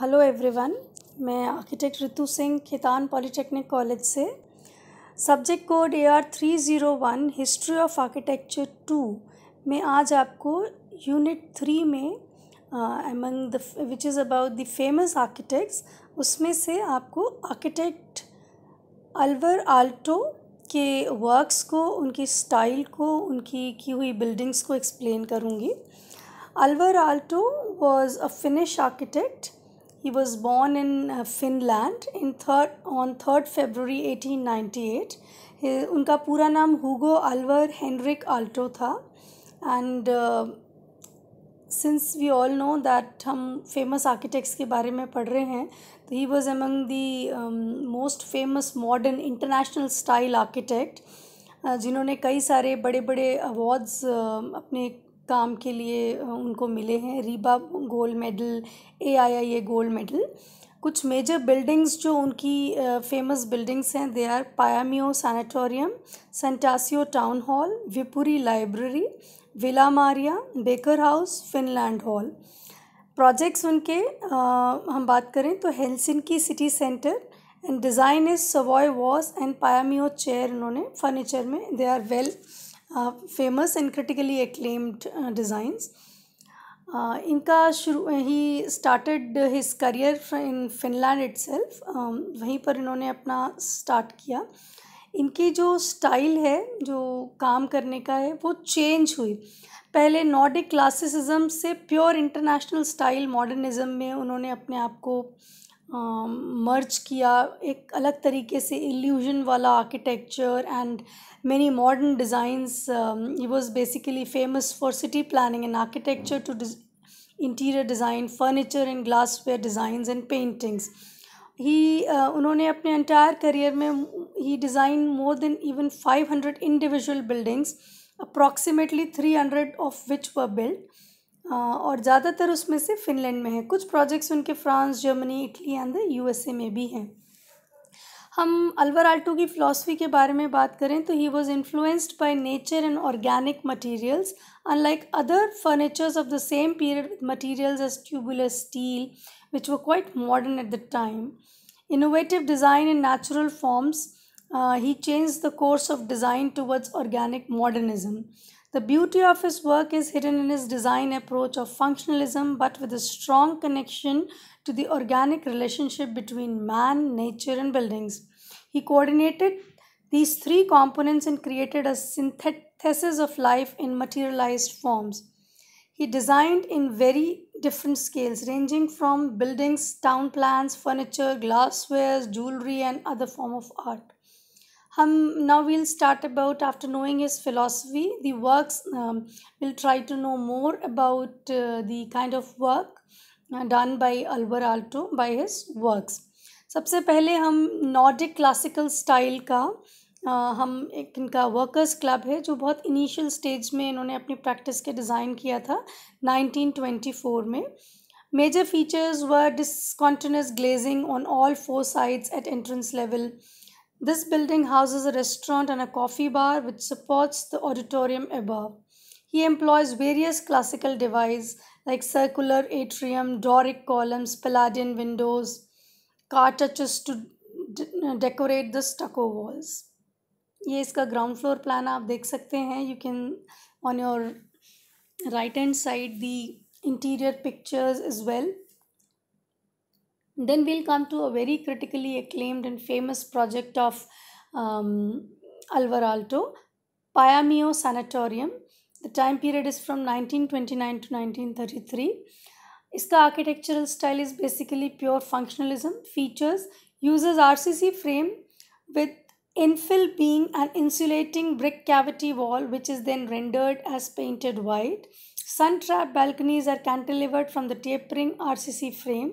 Hello everyone मैं architect Ritu Singh Khaitan polytechnic college से subject code A R three zero one history of architecture two मैं आज आपको unit three में among the which is about the famous architects उसमें से आपको आर्किटेक्ट अलवर आल्टो के वर्क्स को उनकी स्टाइल को उनकी की हुई बिल्डिंग्स को एक्सप्लेन करूँगी Alvar Aalto was a Finnish architect He was born in uh, Finland in third, on 3rd February 1898. He, उनका पूरा नाम हुगो अलवर हेनरिक आल्टो था and since we all know that हम फेमस आर्किटेक्ट्स के बारे में पढ़ रहे हैं तो he was among the most famous modern international style architect जिन्होंने कई सारे बड़े बड़े अवार्ड्स अपने काम के लिए उनको मिले हैं RIBA gold medal A I I A gold medal कुछ मेजर बिल्डिंग्स जो उनकी फेमस बिल्डिंग्स हैं they are Paimio sanatorium Saynatsalo town hall Viipuri library villa Mairea Baker House Finland Hall projects उनके आ, हम बात करें तो Helsinki city centre and design is Savoy vase and Paimio chair उन्होंने फर्नीचर में they are well famous and critically acclaimed designs इनका शुरू ही started his career in Finland it वहीं पर इन्होंने अपना स्टार्ट किया इनकी जो स्टाइल है जो काम करने का है वो चेंज हुई पहले नॉर्डिक क्लासिसिज्म से प्योर इंटरनेशनल स्टाइल मॉडर्निज्म में उन्होंने अपने आप को मर्ज किया एक अलग तरीके से इल्यूजन वाला architecture and many modern designs he was basically famous for city planning and architecture to interior design furniture and glassware design and paintings he उन्होंने अपने एंटायर करियर में ही design more than even five hundred individual buildings approximately three hundred of which were build और ज़्यादातर उसमें से फिनलैंड में है कुछ प्रोजेक्ट्स उनके France Germany Italy and the USA में भी हैं हम अलवर आल्टो की फ़िलासफ़ी के बारे में बात करें तो he was influenced by nature and organic materials unlike other furnitures of the same period with materials as tubular steel which was quite modern at the time innovative design in natural forms he change the course of design towards organic modernism The beauty of his work is hidden in his design approach of functionalism, but with a strong connection to the organic relationship between man, nature, and buildings. He coordinated these three components and created a synthesis of life in materialized forms. He designed in very different scales, ranging from buildings, town plans, furniture, glasswares, jewelry, and other form of art. Um, now we'll start about after knowing his philosophy, the works. Um, we'll try to know more about uh, the kind of work uh, done by Alvar Aalto by his works. सबसे पहले हम Nordic classical style का आ, हम एक इनका workers club है जो बहुत इनिशियल स्टेज में इन्होंने अपनी प्रैक्टिस के डिज़ाइन किया था 1924 में major features were discontinuous glazing on all four sides at entrance level This building houses a restaurant and a coffee bar which supports the auditorium above. He employs various classical devices like circular atrium, Doric columns, Palladian windows, cartouches to decorate the stucco walls. ये इसका ground floor plan आप देख सकते हैं you can on your right hand side the interior pictures is well then we'll come to a very critically acclaimed and famous project of um, Alvar Aalto, Payamio Sanatorium. The time period is from 1929 to 1933. Its architectural style is basically pure functionalism. Features uses RCC frame with infill being an insulating brick cavity wall which is then rendered as painted white. sun balconies are cantilevered from the tapering RCC frame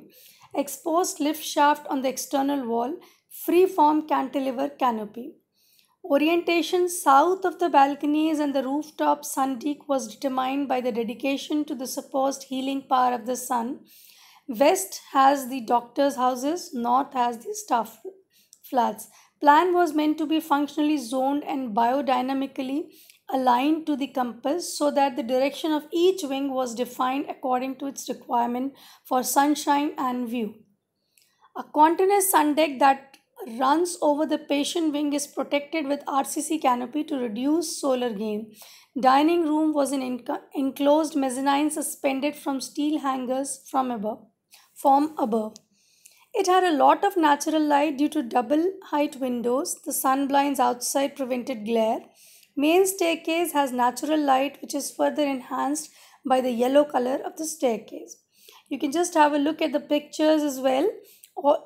exposed lift shaft on the external wall, free form cantilever canopy. Orientation south of the balconies and the rooftop sun deck was determined by the dedication to the supposed healing power of the sun. West has the doctor's houses, north has the staff flats. Plan was meant to be functionally zoned and biodynamically aligned to the compass so that the direction of each wing was defined according to its requirement for sunshine and view. A continuous sun deck that runs over the patient wing is protected with RCC canopy to reduce solar gain. Dining room was an enclosed mezzanine suspended from steel hangers from above. From above. It had a lot of natural light due to double height windows. The sun blinds outside prevented glare. Main staircase has natural light which is further enhanced by the yellow color of the staircase. You can just have a look at the pictures as well.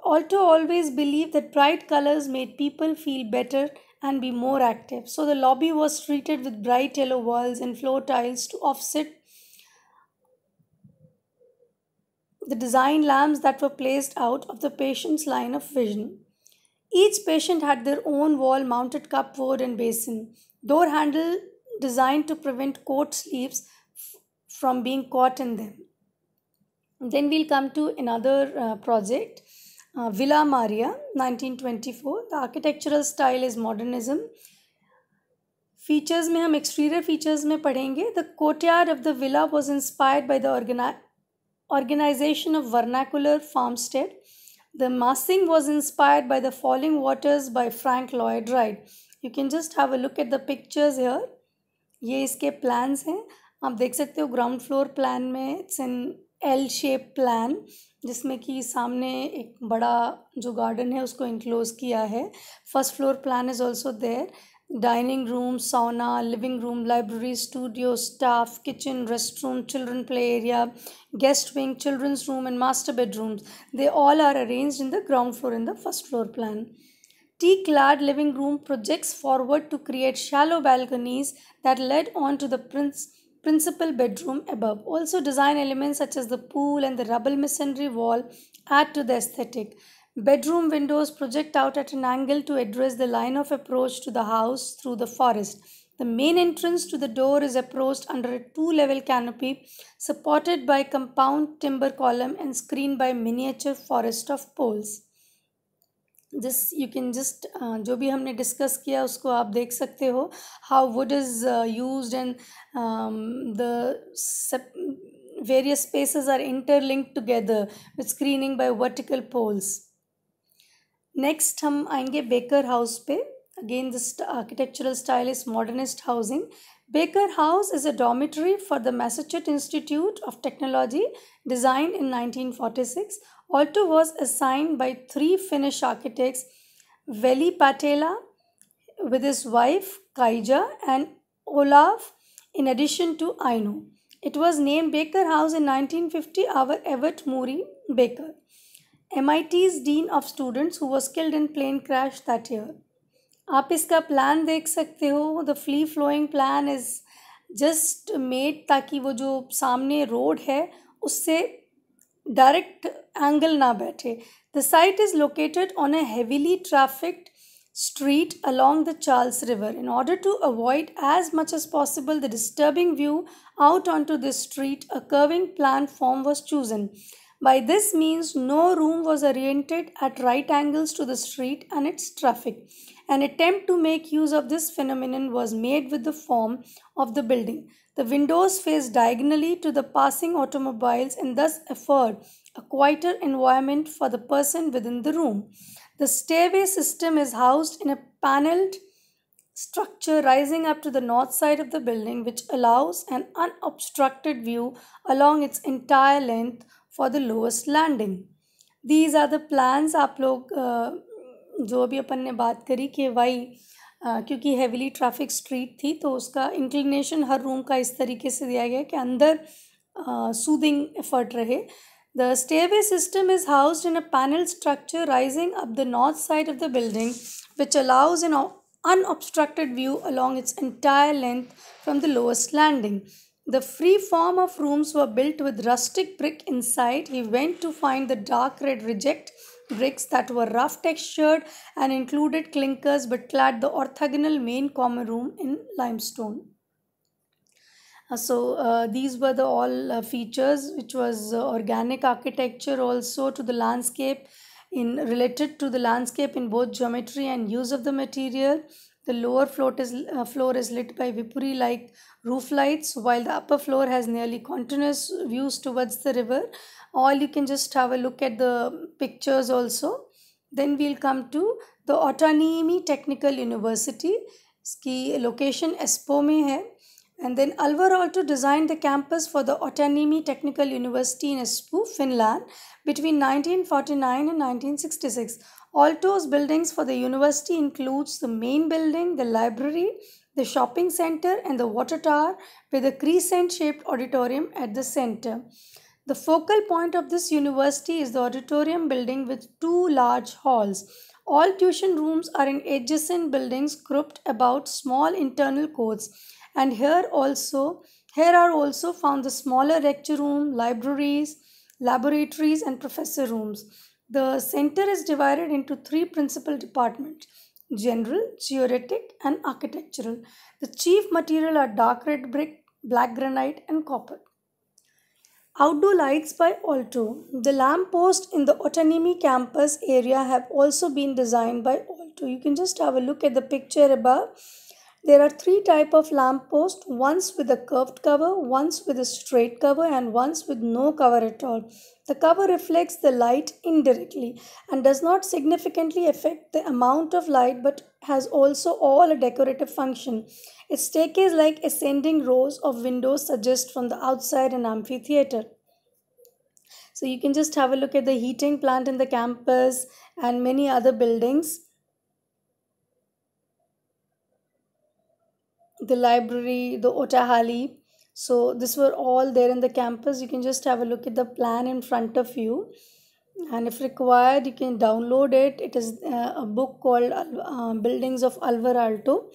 Alto always believed that bright colors made people feel better and be more active. So the lobby was treated with bright yellow walls and floor tiles to offset the design lamps that were placed out of the patient's line of vision. Each patient had their own wall mounted cupboard and basin. Door handle designed to prevent coat sleeves from being caught in them. Then we'll come to another uh, project, uh, Villa Maria, 1924. The architectural style is modernism. Features में exterior features features में The courtyard of the villa was inspired by the the organization of vernacular farmstead. The massing was inspired by the falling waters by Frank Lloyd Wright. You can just have a look at the pictures here ये इसके plans हैं आप देख सकते हो ground floor plan में it's an L shape plan जिसमें कि सामने एक बड़ा जो गार्डन है उसको इनक्लोज किया है first floor plan is also there dining room sauna living room library studio staff kitchen rest room children play area guest wing children's room and master bedrooms they all are arrange in the ground floor in the first floor plan T-clad living room projects forward to create shallow balconies that lead on to the prince principal bedroom above. Also, design elements such as the pool and the rubble masonry wall add to the aesthetic. Bedroom windows project out at an angle to address the line of approach to the house through the forest. The main entrance to the door is approached under a two level canopy supported by compound timber column and screened by miniature forest of poles. जिस you can just जो भी हमने discuss किया उसको आप देख सकते हो how wood is use and the spaces are are interlinked together with screening by vertical poles next हम आएंगे बेकर हाउस पे again this architectural style is modernist housing Baker house is a dormitory for the Massachusetts Institute of Technology design in nineteen forty six Alto was assigned by three Finnish architects, Veli Patela with his wife Kaija and Olaf in addition to Aino. It was named Baker House in 1950 after Everett Murray Baker, MIT's Dean of Students who was killed in plane crash that year. आप इसका plan देख सकते हो The free-flowing plan is just made ताकि वो जो सामने road है उससे direct Angle na बैठे The site is located on a heavily trafficked street along the Charles River in order to avoid as much as possible the disturbing view out onto this street a curving plan form was chosen by this means, no room was oriented at right angles to the street and its traffic. An attempt to make use of this phenomenon was made with the form of the building. The windows faced diagonally to the passing automobiles and thus afford a quieter environment for the person within the room. The stairway system is housed in a paneled structure rising up to the north side of the building which allows an unobstructed view along its entire length for the lowest landing these are the plans आप लोग जो भी अपन ने बात करी कि Y क्योंकि heavily traffic street थी तो उसका इंक्लिनेशन हर रूम का इस तरीके से दिया गया कि अंदर सूदिंग एफर्ट रहे the stairway system is house in a panel structure rising up the north side of the building which allows in unobstructed view along its entire length from the lowest landing The free form of rooms were built with rustic brick inside. He went to find the dark red reject bricks that were rough textured and included clinkers but clad the orthogonal main common room in limestone. Uh, so uh, these were the all uh, features which was uh, organic architecture also to the landscape in related to the landscape in both geometry and use of the material the lower floor is, uh, floor is lit by Vipuri-like roof lights while the upper floor has nearly continuous views towards the river or you can just have a look at the pictures also. Then we'll come to the Otaniemi Technical University. इसकी Espo Espoo में है and then Alvar also designed the campus for the Otanimi Technical University in Espoo, Finland between 1949 and 1966. Alto's buildings for the university includes the main building, the library, the shopping center and the water tower with a crescent-shaped auditorium at the center. The focal point of this university is the auditorium building with two large halls. All tuition rooms are in adjacent buildings grouped about small internal courts and here also here are also found the smaller lecture room libraries laboratories and professor rooms the center is divided into three principal departments general georetic and architectural the chief material are dark red brick black granite and copper Outdoor lights by Alto. The lamp post in the Otanimi campus area have also been designed by Alto. You can just have a look at the picture above there are three type of lamppost: once with a curved cover, once with a straight cover and once with no cover at all. The cover reflects the light indirectly and does not significantly affect the amount of light but has also all a decorative function. Its staircase like ascending rows of windows suggest from the outside an amphitheater. So you can just have a look at the heating plant in the campus and many other buildings. the library, the Otahali. So this were all there in the campus. You can just have a look at the plan in front of you. And if required, you can download it. It is uh, a book called uh, Buildings of Alvar Alto.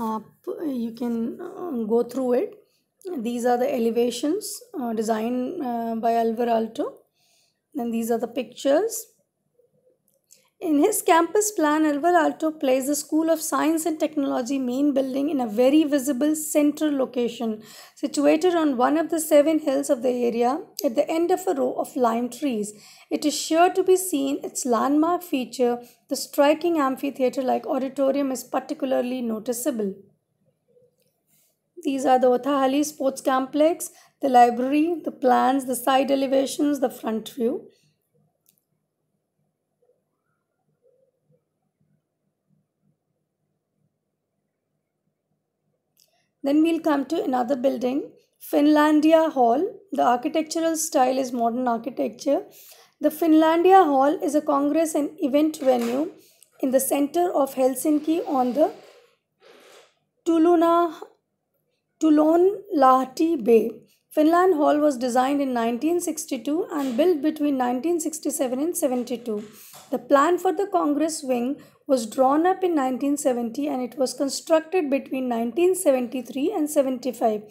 Uh, you can um, go through it. These are the elevations uh, designed uh, by Alvar Alto. Then these are the pictures in his campus plan, Elvar Alto placed the School of Science and Technology main building in a very visible central location, situated on one of the seven hills of the area at the end of a row of lime trees. It is sure to be seen, its landmark feature, the striking amphitheatre like auditorium, is particularly noticeable. These are the Othahali Sports Complex, the library, the plans, the side elevations, the front view. Then we'll come to another building, Finlandia Hall. The architectural style is modern architecture. The Finlandia Hall is a congress and event venue in the center of Helsinki on the Tuluna, Lahti Bay. Finland Hall was designed in 1962 and built between 1967 and 72. The plan for the Congress wing was drawn up in 1970 and it was constructed between 1973 and 75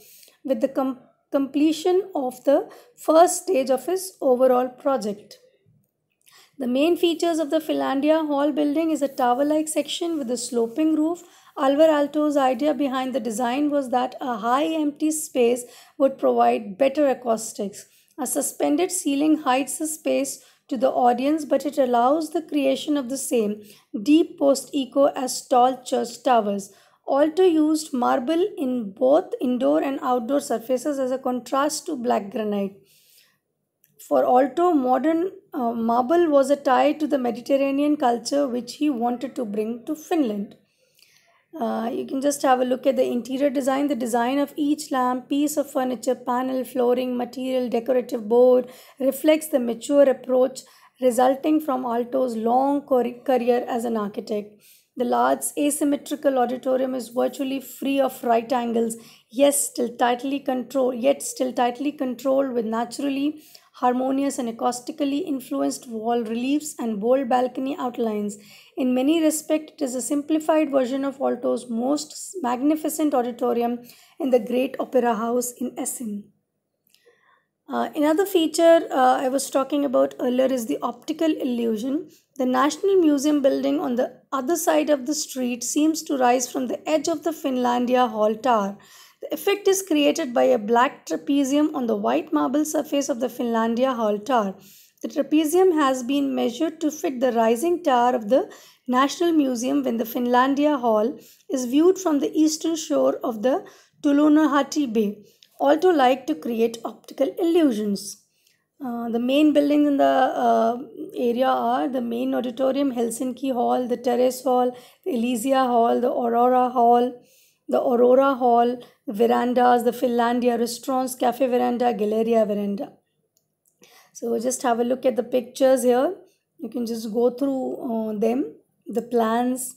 with the com completion of the first stage of its overall project. The main features of the Philandia Hall building is a tower-like section with a sloping roof. Alvar Aalto's idea behind the design was that a high empty space would provide better acoustics. A suspended ceiling hides the space to the audience, but it allows the creation of the same deep post echo as tall church towers. Alto used marble in both indoor and outdoor surfaces as a contrast to black granite. For Alto, modern uh, marble was a tie to the Mediterranean culture which he wanted to bring to Finland. Uh, you can just have a look at the interior design, the design of each lamp, piece of furniture, panel, flooring, material, decorative board reflects the mature approach resulting from Alto's long career as an architect. The large asymmetrical auditorium is virtually free of right angles, yes, still tightly controlled, yet still tightly controlled with naturally harmonious and acoustically influenced wall reliefs and bold balcony outlines. In many respects, it is a simplified version of Alto's most magnificent auditorium in the Great Opera House in Essen. Uh, another feature uh, I was talking about earlier is the optical illusion. The National Museum building on the other side of the street seems to rise from the edge of the Finlandia Hall Tower. The effect is created by a black trapezium on the white marble surface of the Finlandia Hall Tower. The trapezium has been measured to fit the rising tower of the National Museum when the Finlandia Hall is viewed from the eastern shore of the Tulunahati Bay. Also like to create optical illusions. Uh, the main buildings in the uh, area are the main auditorium, Helsinki Hall, the Terrace Hall, the Elysia Hall, the Aurora Hall, the Aurora Hall, verandas, the Finlandia restaurants, Cafe Veranda, Galleria Veranda. So just have a look at the pictures here. You can just go through uh, them, the plans.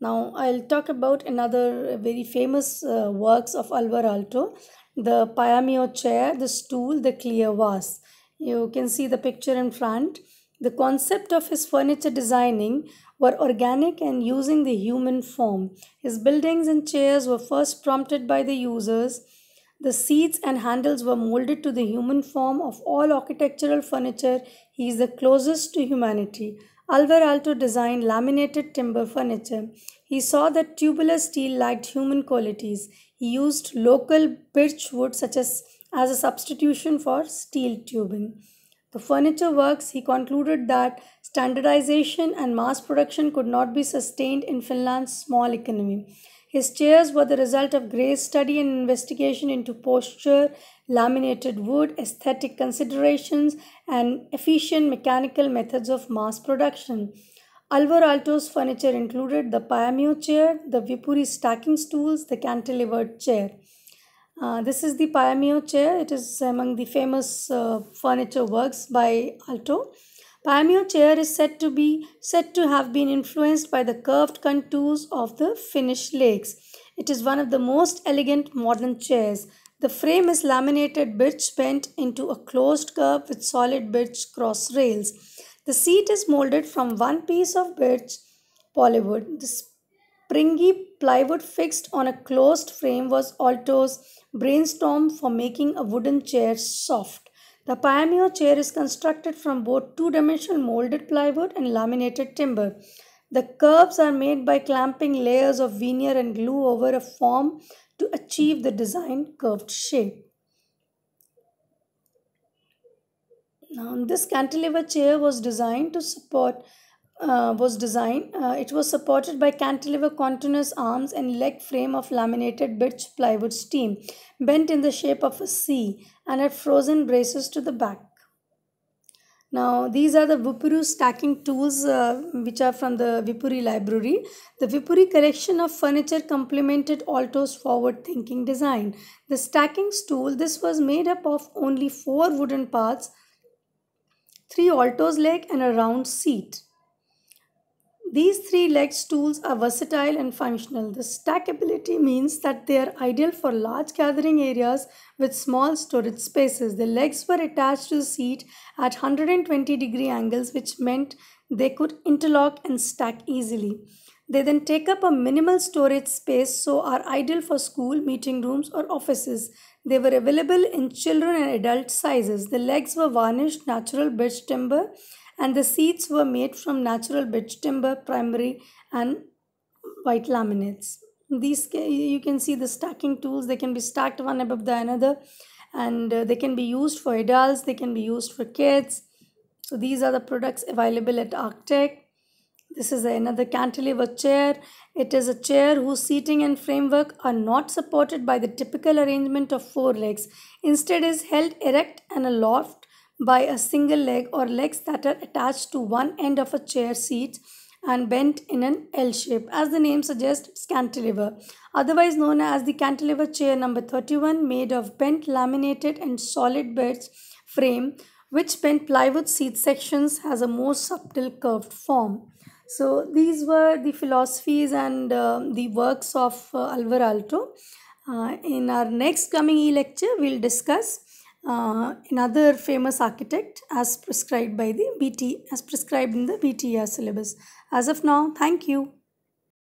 Now I'll talk about another very famous uh, works of Alvar Aalto, the Payamio chair, the stool, the clear vase. You can see the picture in front. The concept of his furniture designing were organic and using the human form. His buildings and chairs were first prompted by the users. The seats and handles were molded to the human form of all architectural furniture. He is the closest to humanity. Alvar Aalto designed laminated timber furniture. He saw that tubular steel lacked human qualities. He used local birch wood such as as a substitution for steel tubing the furniture works, he concluded that standardization and mass production could not be sustained in Finland's small economy. His chairs were the result of Gray's study and investigation into posture, laminated wood, aesthetic considerations, and efficient mechanical methods of mass production. Alvar Aalto's furniture included the Pamio chair, the Vipuri stacking stools, the cantilevered chair. Uh, this is the Payamio chair. It is among the famous uh, furniture works by Alto. Payamio chair is said to be said to have been influenced by the curved contours of the Finnish lakes. It is one of the most elegant modern chairs. The frame is laminated birch bent into a closed curve with solid birch cross rails. The seat is molded from one piece of birch plywood. This Pringy plywood fixed on a closed frame was Alto's brainstorm for making a wooden chair soft. The Pioneer chair is constructed from both two dimensional molded plywood and laminated timber. The curves are made by clamping layers of veneer and glue over a form to achieve the designed curved shape. Now, this cantilever chair was designed to support uh, was designed. Uh, it was supported by cantilever continuous arms and leg frame of laminated birch plywood steam, bent in the shape of a C, and had frozen braces to the back. Now, these are the Vipuri stacking tools uh, which are from the Vipuri library. The Vipuri collection of furniture complemented Alto's forward-thinking design. The stacking stool, this was made up of only four wooden parts, three Alto's leg and a round seat. These three-legged stools are versatile and functional. The stackability means that they are ideal for large gathering areas with small storage spaces. The legs were attached to the seat at 120 degree angles which meant they could interlock and stack easily. They then take up a minimal storage space so are ideal for school, meeting rooms or offices. They were available in children and adult sizes. The legs were varnished natural birch timber and the seats were made from natural birch timber, primary, and white laminates. These you can see the stacking tools. They can be stacked one above the another, and uh, they can be used for adults. They can be used for kids. So these are the products available at Arctic. This is another cantilever chair. It is a chair whose seating and framework are not supported by the typical arrangement of four legs. Instead is held erect and aloft by a single leg or legs that are attached to one end of a chair seat and bent in an L shape. As the name suggests, cantilever, otherwise known as the cantilever chair number 31, made of bent laminated and solid beds frame, which bent plywood seat sections has a more subtle curved form. So these were the philosophies and uh, the works of uh, Alvar Alto. Uh, in our next coming e-lecture, we'll discuss uh, another famous architect as prescribed by the BT as prescribed in the BTR syllabus. As of now, thank you.